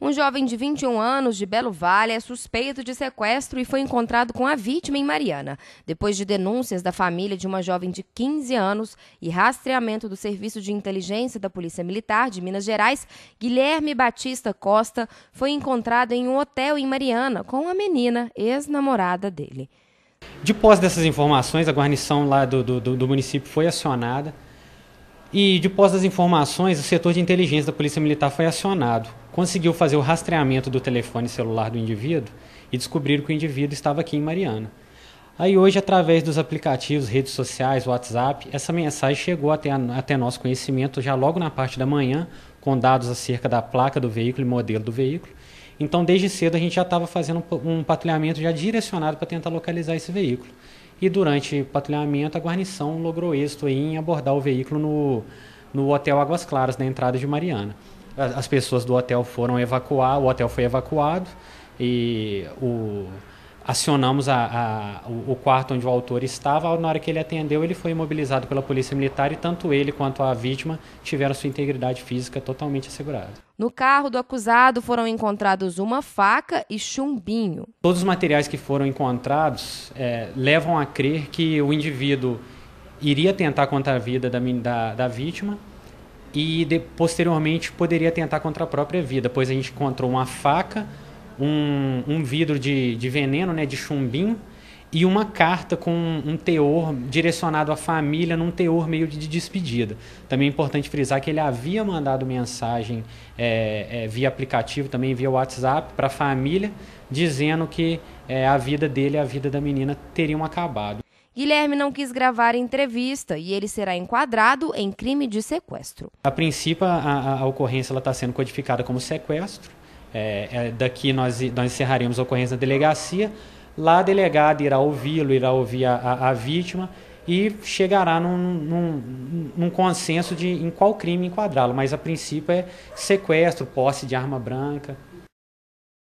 Um jovem de 21 anos de Belo Vale é suspeito de sequestro e foi encontrado com a vítima em Mariana, depois de denúncias da família de uma jovem de 15 anos e rastreamento do Serviço de Inteligência da Polícia Militar de Minas Gerais, Guilherme Batista Costa foi encontrado em um hotel em Mariana com a menina, ex-namorada dele. De dessas informações, a guarnição lá do, do, do município foi acionada. E de das informações, o setor de inteligência da Polícia Militar foi acionado conseguiu fazer o rastreamento do telefone celular do indivíduo e descobriram que o indivíduo estava aqui em Mariana. Aí hoje, através dos aplicativos, redes sociais, WhatsApp, essa mensagem chegou até, a, até nosso conhecimento já logo na parte da manhã, com dados acerca da placa do veículo e modelo do veículo. Então, desde cedo, a gente já estava fazendo um patrulhamento já direcionado para tentar localizar esse veículo. E durante o patrulhamento, a guarnição logrou êxito em abordar o veículo no, no Hotel Águas Claras, na entrada de Mariana as pessoas do hotel foram evacuar, o hotel foi evacuado e o, acionamos a, a, o quarto onde o autor estava. Na hora que ele atendeu, ele foi imobilizado pela polícia militar e tanto ele quanto a vítima tiveram sua integridade física totalmente assegurada. No carro do acusado foram encontrados uma faca e chumbinho. Todos os materiais que foram encontrados é, levam a crer que o indivíduo iria tentar contra a vida da, da, da vítima e de, posteriormente poderia tentar contra a própria vida, pois a gente encontrou uma faca, um, um vidro de, de veneno, né, de chumbinho, e uma carta com um teor direcionado à família, num teor meio de despedida. Também é importante frisar que ele havia mandado mensagem é, é, via aplicativo, também via WhatsApp, para a família, dizendo que é, a vida dele e a vida da menina teriam acabado. Guilherme não quis gravar entrevista e ele será enquadrado em crime de sequestro. A princípio, a, a ocorrência está sendo codificada como sequestro. É, é, daqui nós, nós encerraremos a ocorrência na delegacia. Lá a delegada irá ouvi-lo, irá ouvir a, a, a vítima e chegará num, num, num, consenso de em qual crime enquadrá-lo, mas a princípio é sequestro, posse de arma branca.